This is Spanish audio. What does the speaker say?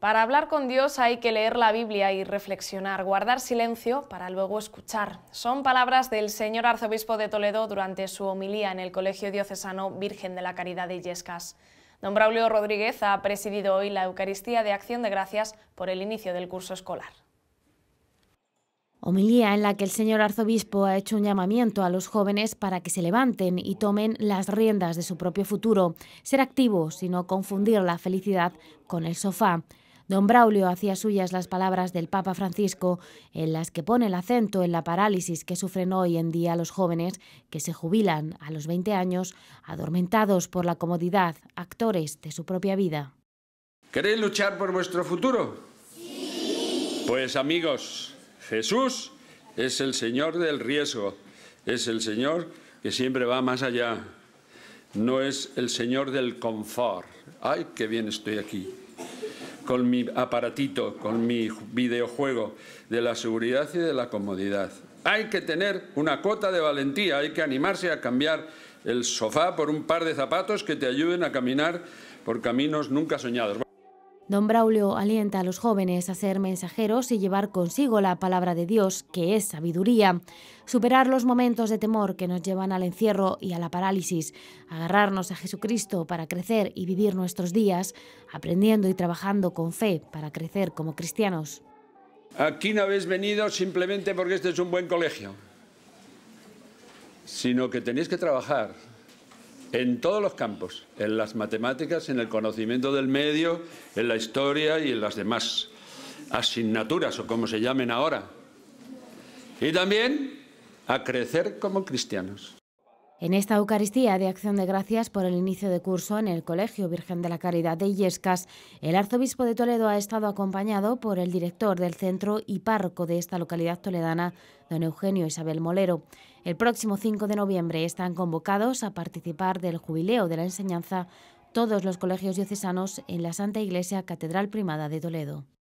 Para hablar con Dios hay que leer la Biblia y reflexionar, guardar silencio para luego escuchar. Son palabras del señor arzobispo de Toledo durante su homilía en el Colegio Diocesano Virgen de la Caridad de Yescas. Don Braulio Rodríguez ha presidido hoy la Eucaristía de Acción de Gracias por el inicio del curso escolar. Homilía en la que el señor arzobispo ha hecho un llamamiento a los jóvenes para que se levanten y tomen las riendas de su propio futuro, ser activos y no confundir la felicidad con el sofá. Don Braulio hacía suyas las palabras del Papa Francisco en las que pone el acento en la parálisis que sufren hoy en día los jóvenes que se jubilan a los 20 años adormentados por la comodidad, actores de su propia vida. ¿Queréis luchar por vuestro futuro? Sí. Pues amigos, Jesús es el Señor del riesgo, es el Señor que siempre va más allá, no es el Señor del confort. ¡Ay, qué bien estoy aquí! con mi aparatito, con mi videojuego, de la seguridad y de la comodidad. Hay que tener una cota de valentía, hay que animarse a cambiar el sofá por un par de zapatos que te ayuden a caminar por caminos nunca soñados. Don Braulio alienta a los jóvenes a ser mensajeros y llevar consigo la palabra de Dios, que es sabiduría, superar los momentos de temor que nos llevan al encierro y a la parálisis, agarrarnos a Jesucristo para crecer y vivir nuestros días, aprendiendo y trabajando con fe para crecer como cristianos. Aquí no habéis venido simplemente porque este es un buen colegio, sino que tenéis que trabajar en todos los campos, en las matemáticas, en el conocimiento del medio, en la historia y en las demás asignaturas o como se llamen ahora. Y también a crecer como cristianos. En esta Eucaristía de Acción de Gracias por el inicio de curso en el Colegio Virgen de la Caridad de Illescas, el arzobispo de Toledo ha estado acompañado por el director del centro y párroco de esta localidad toledana, don Eugenio Isabel Molero. El próximo 5 de noviembre están convocados a participar del jubileo de la enseñanza todos los colegios diocesanos en la Santa Iglesia Catedral Primada de Toledo.